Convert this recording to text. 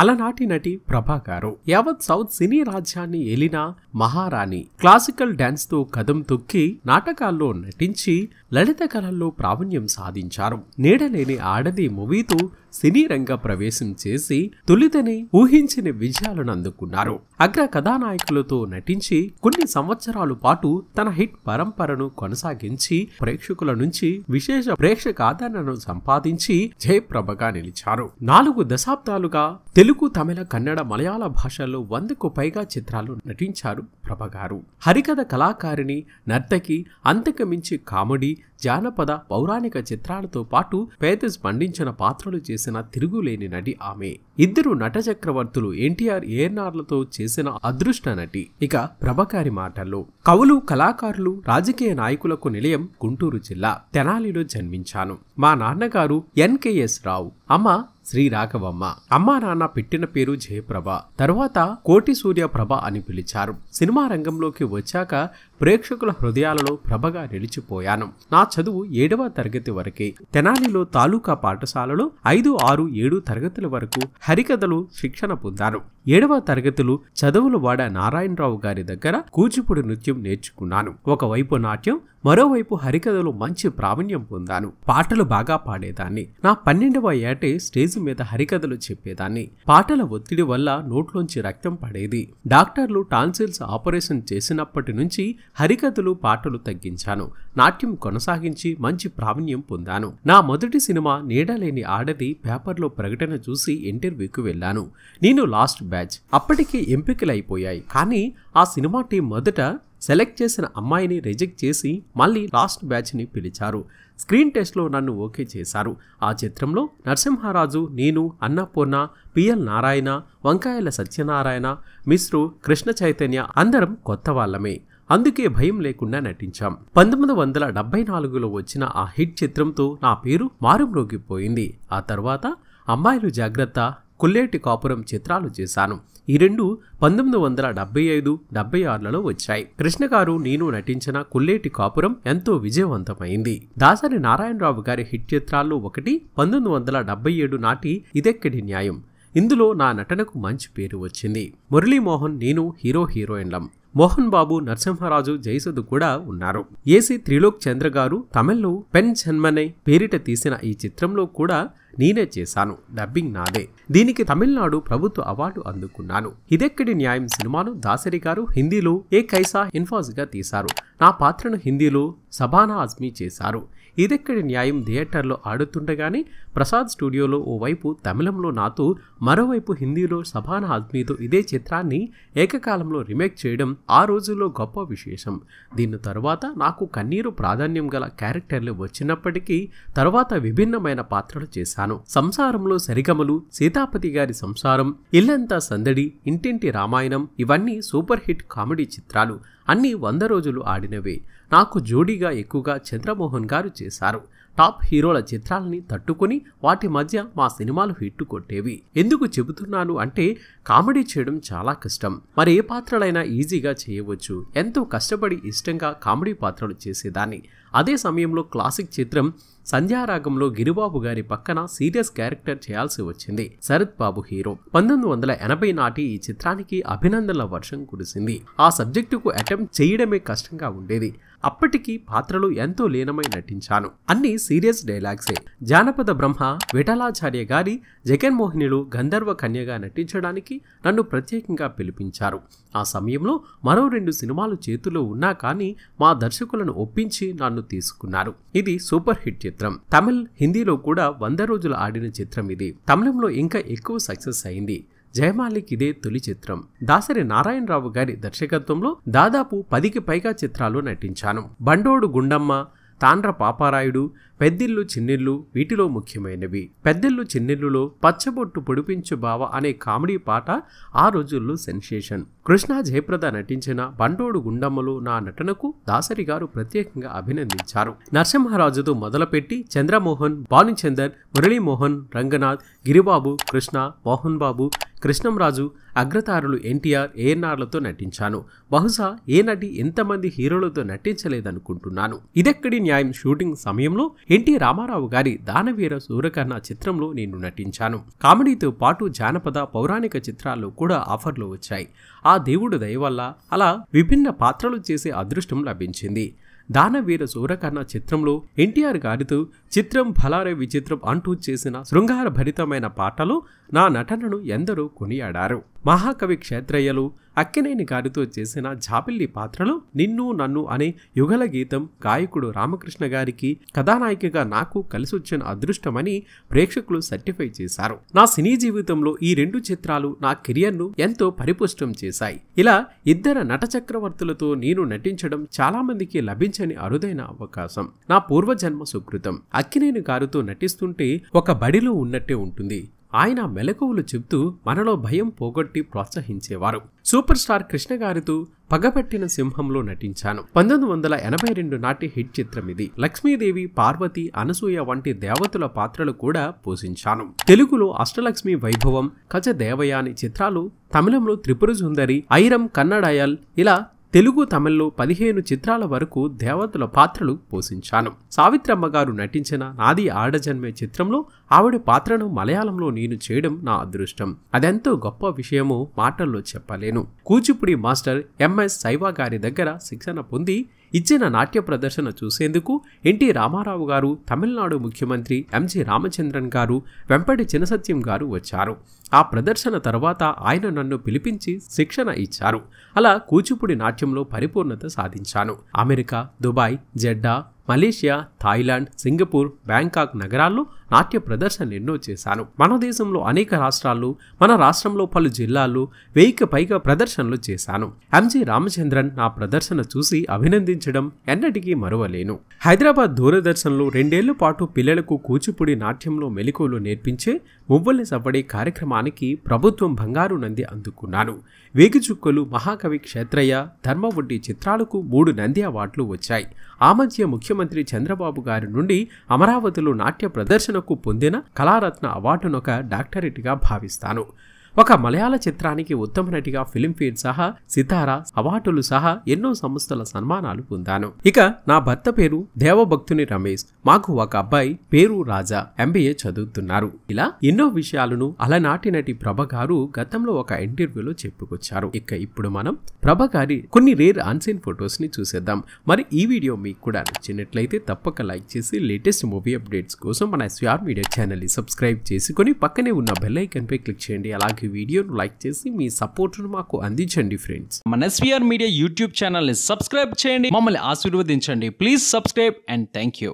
అలనాటి నటి ప్రభా గారు యావత్ సౌత్ సినీ రాజ్యాన్ని ఏలిన మహారాణి క్లాసికల్ డాన్స్ తో కదం తొక్కి నాటకాల్లో నటించి లలిత కళల్లో ప్రావీణ్యం సాధించారు నీడలేని ఆడది మూవీతో సినీ రంగ ప్రవేశం చేసి తొలితని ఊహించని విజయాలను అందుకున్నారు అగ్ర కథానాయకులతో నటించి కొన్ని సంవత్సరాల పాటు తన హిట్ పరంపరను కొనసాగించి ప్రేక్షకుల నుంచి విశేష ప్రేక్షక ఆదరణను సంపాదించి జయప్రభగా నిలిచారు నాలుగు దశాబ్దాలుగా తెలుగు తమిళ కన్నడ మలయాళ భాషల్లో వందకు పైగా చిత్రాలు నటించారు ప్రభగారు హరికథ కళాకారిణి నర్తకి అంతకమించి కామెడీ జానపద పౌరాణిక చిత్రాలతో పాటు పేదస్ పండించిన పాత్రలు చేసిన తిరుగులేని నటి ఆమె ఇద్దరు నట చక్రవర్తులు ఎన్టీఆర్ ఏఎన్ఆర్లతో చేసిన అదృష్ట నటి ఇక ప్రభకారి మాటల్లో కవులు కళాకారులు రాజకీయ నాయకులకు నిలయం గుంటూరు జిల్లా తెనాలిలో జన్మించాను మా నాన్నగారు ఎన్కేఎస్ రావు అమ్మ శ్రీ రాఘవమ్మ అమ్మా నాన్న పెట్టిన పేరు జయప్రభ తర్వాత కోటి సూర్య ప్రభ అని పిలిచారు సినిమా రంగంలోకి వచ్చాక ప్రేక్షకుల హృదయాలలో ప్రభగా నిలిచిపోయాను నా చదువు ఏడవ తరగతి వరకే తెనాలిలో తాలూకా పాఠశాలలో ఐదు ఆరు ఏడు తరగతుల వరకు హరికథలు శిక్షణ పొందాను ఏడవ తరగతులు చదువులు వాడ నారాయణరావు గారి దగ్గర కూచిపూడి నృత్యం నేర్చుకున్నాను ఒకవైపు నాట్యం మరోవైపు హరికథలు మంచి ప్రావీణ్యం పొందాను పాటలు బాగా పాడేదాన్ని నా పన్నెండవ ఏటే స్టేజ్ మీద హరికథలు చెప్పేదాన్ని పాటల ఒత్తిడి వల్ల నోట్లోంచి రక్తం పడేది డాక్టర్లు టాన్సిల్స్ ఆపరేషన్ చేసినప్పటి నుంచి హరికథలు పాటలు తగ్గించాను నాట్యం కొనసాగించి మంచి ప్రావీణ్యం పొందాను నా మొదటి సినిమా నీడలేని ఆడది పేపర్లో ప్రకటన చూసి ఇంటర్వ్యూకి వెళ్ళాను నేను లాస్ట్ బ్యాచ్ అప్పటికే ఎంపికలైపోయాయి కానీ ఆ సినిమా టీం మొదట సెలెక్ట్ చేసిన అమ్మాయిని రిజెక్ట్ చేసి మళ్ళీ లాస్ట్ బ్యాచ్ని పిలిచారు స్క్రీన్ టెస్ట్లో నన్ను ఓకే చేశారు ఆ చిత్రంలో నరసింహారాజు నేను అన్నపూర్ణ పిఎల్ నారాయణ వంకాయల సత్యనారాయణ మిశ్రు కృష్ణ చైతన్య అందరం కొత్త వాళ్ళమే అందుకే భయం లేకుండా నటించాం పంతొమ్మిది వందల డెబ్బై నాలుగులో వచ్చిన ఆ హిట్ చిత్రంతో నా పేరు మారుమ్రోగిపోయింది ఆ తర్వాత అమ్మాయిలు జాగ్రత్త కుల్లేటి కాపురం చిత్రాలు చేశాను ఈ రెండు పంతొమ్మిది వందల డెబ్బై ఐదు డెబ్బై ఆరులలో వచ్చాయి కృష్ణ గారు నేను నటించిన కుల్లేటి కాపురం ఎంతో విజయవంతమైంది దాసరి నారాయణరావు గారి హిట్ చిత్రాల్లో ఒకటి పంతొమ్మిది వందల డెబ్బై ఏడు నాటి ఇదెక్కడి న్యాయం ఇందులో నా నటనకు మంచి పేరు వచ్చింది మురళీమోహన్ నేను హీరో హీరోయిన్లం మోహన్ బాబు నరసింహరాజు జయసుధ్ కూడా ఉన్నారు ఏసీ త్రిలోక్ చంద్ర గారు తమిళ్లో పెన్ జన్మనై పేరిట తీసిన ఈ చిత్రంలో కూడా నేనే చేశాను డబ్బింగ్ నాదే దీనికి తమిళనాడు ప్రభుత్వ అవార్డు అందుకున్నాను ఇదెక్కడి న్యాయం సినిమాను దాసరి గారు హిందీలో ఏ కైసా ఇన్ఫాజ్ గా తీశారు నా పాత్రను హిందీలో సబానా ఆజ్మీ చేశారు ఇదెక్కడి న్యాయం థియేటర్లో ఆడుతుండగానే ప్రసాద్ స్టూడియోలో ఓవైపు తమిళంలో నాతో మరోవైపు హిందీలో సభాన ఆద్మీతో ఇదే చిత్రాన్ని ఏకకాలంలో రీమేక్ చేయడం ఆ రోజుల్లో గొప్ప విశేషం దీని తరువాత నాకు కన్నీరు ప్రాధాన్యం గల క్యారెక్టర్లు వచ్చినప్పటికీ తర్వాత విభిన్నమైన పాత్రలు చేశాను సంసారంలో సరిగమలు సీతాపతి గారి సంసారం ఇల్లంతా సందడి ఇంటింటి రామాయణం ఇవన్నీ సూపర్ హిట్ కామెడీ చిత్రాలు అన్ని వంద రోజులు ఆడినవే నాకు జోడీగా ఎక్కువగా చంద్రమోహన్ గారు చేశారు టాప్ హీరోల చిత్రాలని తట్టుకుని వాటి మధ్య మా సినిమాలు హిట్టు కొట్టేవి ఎందుకు చెబుతున్నాను అంటే కామెడీ చేయడం చాలా కష్టం మరి ఏ పాత్రలైనా ఈజీగా చేయవచ్చు ఎంతో కష్టపడి ఇష్టంగా కామెడీ పాత్రలు చేసేదాన్ని అదే సమయంలో క్లాసిక్ చిత్రం సంధ్యారాగంలో గిరిబాబు గారి పక్కన సీరియస్ క్యారెక్టర్ చేయాల్సి వచ్చింది శరత్ బాబు హీరో పంతొమ్మిది వందల ఎనభై నాటి ఈ చిత్రానికి అభినందనల వర్షం కురిసింది ఆ సబ్జెక్టుకు అటెంప్ట్ చేయడమే కష్టంగా ఉండేది అప్పటికి పాత్రలు ఎంతో లీనమై నటించాను అన్ని సీరియస్ డైలాగ్సే జానపద బ్రహ్మ విఠలాచార్య గారి జగన్మోహినిలు గంధర్వ కన్యగా నటించడానికి నన్ను ప్రత్యేకంగా పిలిపించారు ఆ సమయంలో మరో రెండు సినిమాలు చేతులు ఉన్నా కానీ మా దర్శకులను ఒప్పించి నన్ను తీసుకున్నారు ఇది సూపర్ హిట్ చిత్రం తమిళ్ హిందీలో కూడా వంద రోజులు ఆడిన చిత్రం ఇది తమిళంలో ఇంకా ఎక్కువ సక్సెస్ అయింది జయమాలిక్ ఇదే తొలి చిత్రం దాసరి నారాయణరావు గారి దర్శకత్వంలో దాదాపు పదికి పైగా చిత్రాలు నటించాను బండోడు గుండమ్మ తాండ్ర పాపారాయుడు పెద్దిల్లు చిన్నిల్లు వీటిలో ముఖ్యమైనవి పెద్దిల్లు చిన్నిల్లులో పచ్చబొట్టు పొడిపించు బావ అనే కామెడీ పాట ఆ రోజుల్లో సెన్సేషన్ కృష్ణా జయప్రద నటించిన బండోడు గుండమ్మలు నా నటనకు దాసరి గారు ప్రత్యేకంగా అభినందించారు నరసింహరాజుతో మొదలుపెట్టి చంద్రమోహన్ భానుచందర్ మురళీమోహన్ రంగనాథ్ గిరిబాబు కృష్ణ మోహన్ బాబు కృష్ణంరాజు అగ్రతారులు ఎన్టీఆర్ ఏఎన్ఆర్లతో నటించాను బహుశా ఏ నటి ఎంతమంది హీరోలతో నటించలేదనుకుంటున్నాను ఇదెక్కడి న్యాయం షూటింగ్ సమయంలో ఎన్టీ రామారావు గారి దానవీర సూరకర్ణ చిత్రంలో నేను నటించాను కామెడీతో పాటు జానపద పౌరాణిక చిత్రాల్లో కూడా ఆఫర్లు వచ్చాయి ఆ దేవుడు దయ వల్ల అలా విభిన్న పాత్రలు చేసే అదృష్టం లభించింది దానవీర సూరకర్ణ చిత్రంలో ఎన్టీఆర్ గారితో చిత్రం భలారే విచిత్రం అంటూ చేసిన శృంగార భరితమైన పాటలు నా నటనను ఎందరో కొనియాడారు మహాకవి క్షేత్రయ్యలు అక్కినేని గారితో చేసిన జాపిల్లి పాత్రలో నిన్ను నన్ను అనే యుగల గీతం గాయకుడు రామకృష్ణ గారికి కథానాయికగా నాకు కలిసొచ్చిన అదృష్టమని ప్రేక్షకులు సర్టిఫై చేశారు నా సినీ జీవితంలో ఈ రెండు చిత్రాలు నా కెరియర్ను ఎంతో పరిపుష్టం చేశాయి ఇలా ఇద్దరు నట చక్రవర్తులతో నేను నటించడం చాలా మందికి లభించని అరుదైన అవకాశం నా పూర్వజన్మ సుకృతం అక్కినేని గారితో నటిస్తుంటే ఒక బడిలో ఉన్నట్టే ఉంటుంది ఆయన మెలకువలు చెబుతూ మనలో భయం పోగొట్టి ప్రోత్సహించేవారు సూపర్ స్టార్ కృష్ణ గారితో పగపట్టిన సింహంలో నటించాను పంతొమ్మిది వందల ఎనభై రెండు నాటి హిట్ చిత్రం ఇది లక్ష్మీదేవి పార్వతి అనసూయ వంటి దేవతల పాత్రలు కూడా పోషించాను తెలుగులో అష్టలక్ష్మి వైభవం కజ దేవయాని చిత్రాలు తమిళంలో త్రిపుర సుందరి ఐరం కన్నడయల్ ఇలా తెలుగు తమిళ్లో పదిహేను చిత్రాల వరకు దేవతల పాత్రలు పోషించాను సావిత్రమ్మ గారు నటించిన నాది ఆడజన్మే చిత్రంలో ఆవిడ పాత్రను మలయాళంలో నేను చేయడం నా అదృష్టం అదెంతో గొప్ప విషయమో మాటల్లో చెప్పలేను కూచిపూడి మాస్టర్ ఎంఎస్ సైవా గారి దగ్గర శిక్షణ పొంది ఇచ్చిన నాట్య ప్రదర్శన చూసేందుకు ఎన్టీ రామారావు గారు తమిళనాడు ముఖ్యమంత్రి ఎంజి రామచంద్రన్ గారు వెంపటి చినసత్యం గారు వచ్చారు ఆ ప్రదర్శన తర్వాత ఆయన నన్ను పిలిపించి శిక్షణ ఇచ్చారు అలా కూచిపూడి నాట్యంలో పరిపూర్ణత సాధించాను America Dubai Jeddah Malaysia Thailand Singapore Bangkok నగరాల్లో నాట్య ప్రదర్శనలు ఎన్నో చేశాను మన దేశంలో అనేక రాష్ట్రాలు మన రాష్ట్రంలో పలు జిల్లాలు వెయ్యికి పైగా ప్రదర్శనలు చేశాను ఎంజి రామచంద్రన్ నా ప్రదర్శన చూసి అభినందించడం ఎన్నటికీ మరువలేను హైదరాబాద్ దూరదర్శన్లో రెండేళ్ల పాటు పిల్లలకు కూచిపూడి నాట్యంలో మెలకువలు నేర్పించే మువ్వల్ని సవ్వడే కార్యక్రమానికి ప్రభుత్వం బంగారు నంది అందుకున్నాను వేగుచుక్కలు మహాకవి క్షేత్రయ్య ధర్మ వంటి చిత్రాలకు మూడు నంది అవార్డులు వచ్చాయి ఆ మధ్య ముఖ్యమంత్రి చంద్రబాబు గారి నుండి అమరావతిలో నాట్య ప్రదర్శనకు పొందిన కళారత్న అవార్డునొక డాక్టరేట్గా భావిస్తాను ఒక మలయాళ చిత్రానికి ఉత్తమ నటిగా ఫిలింఫేర్ సహా సితార అవార్డులు సహా ఎన్నో సంస్థల సన్మానాలు పొందాను ఇక నా భర్త పేరు దేవభక్తుని రమేష్ మాకు ఒక అబ్బాయి పేరు రాజా ఎంబీఏ చదువుతున్నారు ఇలా ఎన్నో విషయాలను అలనాటి నటి ప్రభ గారు గతంలో ఒక ఇంటర్వ్యూలో చెప్పుకొచ్చారు ఇక ఇప్పుడు మనం ప్రభ గారి కొన్ని రేర్ అన్సీన్ ఫొటోస్ ని చూసేద్దాం మరి ఈ వీడియో మీకు కూడా నచ్చినట్లయితే తప్పక లైక్ చేసి లేటెస్ట్ మూవీ అప్డేట్స్ కోసం మన స్వార్ మీడియా ఛానల్ ని సబ్స్క్రైబ్ చేసుకుని పక్కనే ఉన్న బెల్ ఐకన్ పై క్లిక్ చేయండి అలాగే నాకు ఈ వీడియోను లైక్ చేసి మీ సపోర్ట్ను మాకు అందించండి ఫ్రెండ్స్ మన ఎస్వీఆర్ మీడియా యూట్యూబ్ ఛానల్ని సబ్స్క్రైబ్ చేయండి మమ్మల్ని ఆశీర్వదించండి please subscribe and thank you